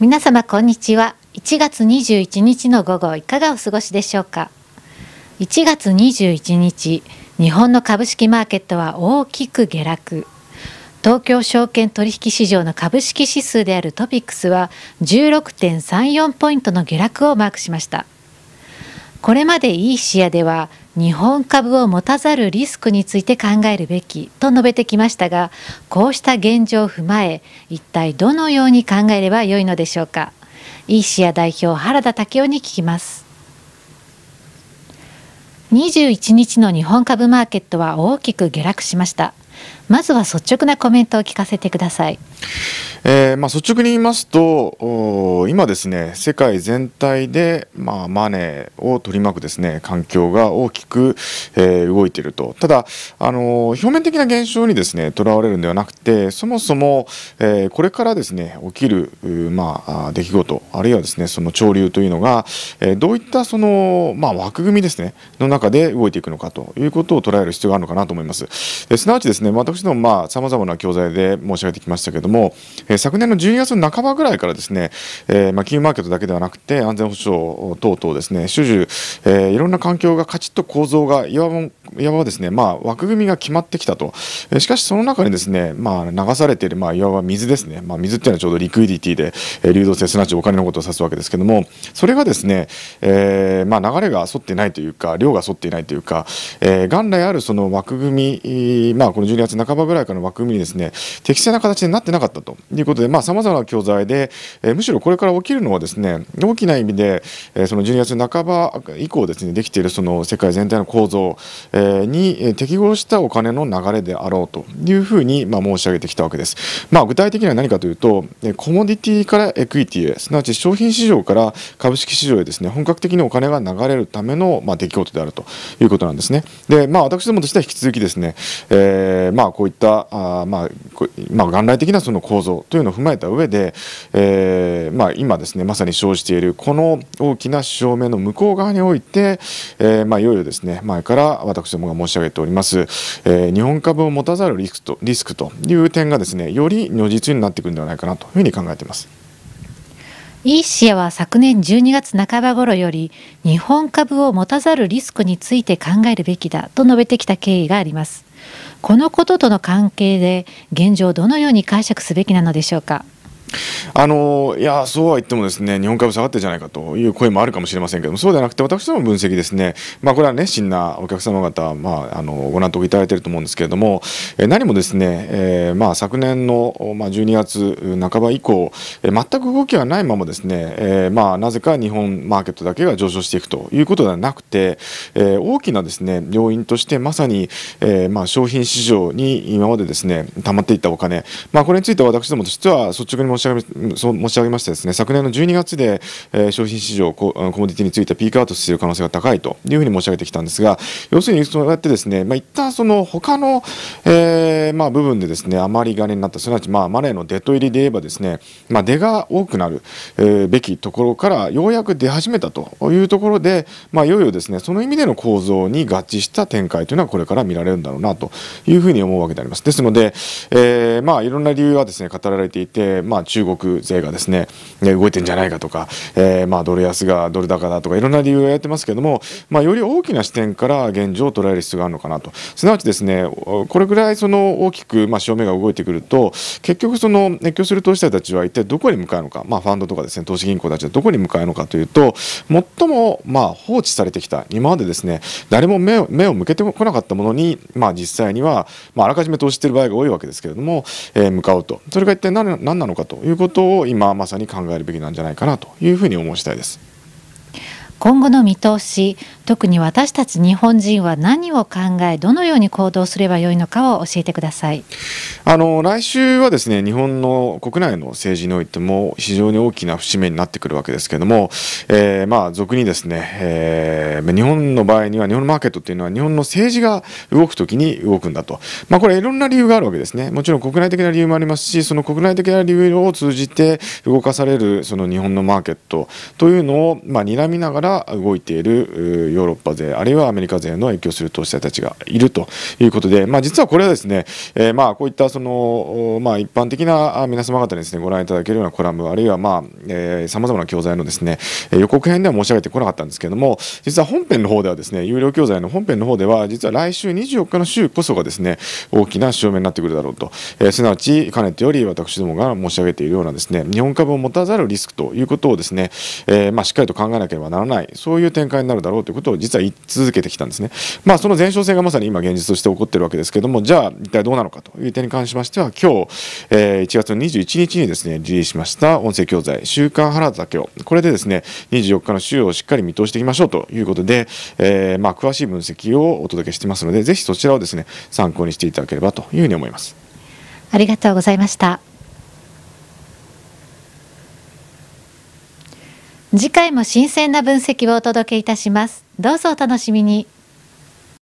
皆様こんにちは1月21日の午後いかがお過ごしでしょうか1月21日日本の株式マーケットは大きく下落東京証券取引市場の株式指数であるトピックスは16.34ポイントの下落をマークしましたこれまでいい視野では日本株を持たざるリスクについて考えるべきと述べてきましたがこうした現状を踏まえ一体どのように考えればよいのでしょうかイーシア代表原田武雄に聞きます21日の日本株マーケットは大きく下落しましたまずは率直なコメントを聞かせてくださいえー、まあ、率直に言いますと今ですね世界全体で、まあ、マネーを取り巻くですね環境が大きく、えー、動いているとただ、あの表面的な現象にですねとらわれるんではなくてそもそも、えー、これからですね起きる、まあ、出来事あるいはですねその潮流というのが、えどういったその、まあ、枠組みですねの中で動いていくのかということを捉える必要があるのかなと思います。えすなわちですね私どもまあ、様々な教材で申し上げてきましたけども、え昨年の12月の半ばぐらいからですね、えー、まあ、金融マーケットだけではなくて安全保障等々ですね種々、えー、いろんな環境がカチッと構造がいわばですね、まあ、枠組みが決まってきたと、えしかしその中にですね、まあ、流されている、まあ、いわば水ですね、まあ、水っていうのはちょうどリクイディティで、え流動性すなわちお金のことを指すわけですけどもそれがですね、えー、まあ、流れが沿ってないというか量が沿っていないというか、え元来あるその枠組み、まあ、この12月半ばぐらいからの枠組みにですね適正な形になってなかったといいうことで、まあ、様な教材で、えー、むしろこれから起きるのはですね、大きな意味で、えー、その12月半ば以降ですね、できているその世界全体の構造、えー、に適合したお金の流れであろうというふうに、まあ、申し上げてきたわけです。まあ、具体的には何かというと、コモディティからエクイティへ、すなわち商品市場から株式市場へですね、本格的にお金が流れるための、まあ、出来事であるということなんですね。で、まあ、私どもとしては引き続きですね、えー、まあ、こういった、あまあ、まあ、元来的なその構造というのを踏まえた上で、えーまあ、今ですねまさに生じているこの大きな証明の向こう側において、えーまあ、いよいよですね前から私どもが申し上げております、えー、日本株を持たざるリスクとリスクという点がですねより如実になってくるんではないかなというふうに考えています。イーシアは昨年12月半ば頃より日本株を持たざるリスクについて考えるべきだと述べてきた経緯があります。このこととの関係で現状をどのように解釈すべきなのでしょうかあのいやそうは言ってもですね日本株下がってるじゃないかという声もあるかもしれませんけどもそうではなくて私ども分析ですね、まあ、これは熱心なお客様方、まあ、あのご納得いただいていると思うんですけれども何もですね、えー、まあ、昨年の、まあ、12月半ば以降全く動きはないままですね、えー、まあ、なぜか日本マーケットだけが上昇していくということではなくて、えー、大きなですね要因としてまさに、えまあ、商品市場に今までですね溜まっていったお金、まあ、これについて私どもとしては率直に申しし上げ申し上げましてですね昨年の12月で、えー、商品市場ココモディティについてピークアウトしている可能性が高いというふうに申し上げてきたんですが要するにそうやってですね、まあ、一旦その他の、えーまあ、部分でですね余り金になったすなわちまあマネーのデッド入りで言えばですね、まあ、出が多くなる、えー、べきところからようやく出始めたというところで、まあ、いよいよですねその意味での構造に合致した展開というのはこれから見られるんだろうなというふうに思うわけであります。ですので、えーまあ、いろんな理由はですね語られていて、まあ、中国勢がですね動いてんじゃないかとか、えー、まあドル安がドル高だとかいろんな理由がやってますけども、まあ、より大きな視点から現状を捉える必要があるのかなとすなわちですねこれぐらいその大きくまあ潮目が動いてくると結局その熱狂する投資者たちは一体どこに向かうのか、まあ、ファンドとかですね投資銀行たちはどこに向かうのかというと最もまあ放置されてきた今までですね誰も目を目を向けてこなかったものに、まあ、実際には、まあ、あらかじめ投資している場合が多いわけですけれども、えー、向かうとそれが一体何何なのかと。ということを今まさに考えるべきなんじゃないかなというふうに思う次第です。今後の見通し特に私たち日本人は何を考えどのように行動すればよいのかを教えてくださいあの来週はですね日本の国内の政治においても非常に大きな節目になってくるわけですけれども、えー、まあ俗にですね、えー、日本の場合には日本のマーケットというのは日本の政治が動くときに動くんだと、まあ、これいろんな理由があるわけですねもちろん国内的な理由もありますしその国内的な理由を通じて動かされるその日本のマーケットというのをまあ睨みながら動いているヨーロッパ勢あるいはアメリカ勢の影響する投資者たちがいるということで、まあ、実はこれはですね、えー、まあこういったその、まあ、一般的な皆様方にですねご覧いただけるようなコラムあるいはまあさまざまな教材のですね予告編では申し上げてこなかったんですけれども実は本編の方ではですね有料教材の本編の方では実は来週24日の週こそがですね大きな潮目になってくるだろうと、えー、すなわちかねてより私どもが申し上げているようなですね日本株を持たざるリスクということをですね、えー、まあしっかりと考えなければならない、そういう展開になるだろうということを実は言い続けてきたんですね。まあ、その前哨戦がまさに今現実として起こってるわけですけども、じゃあ一体どうなのかという点に関しましては、今日、えー、1月の21日にですね、リリースしました音声教材、週刊原田をこれでですね、24日の週をしっかり見通していきましょうということで、えー、まあ、詳しい分析をお届けしていますので、ぜひそちらをですね、参考にしていただければというふうに思います。ありがとうございました。次回も新鮮な分析をお届けいたしますどうぞお楽しみに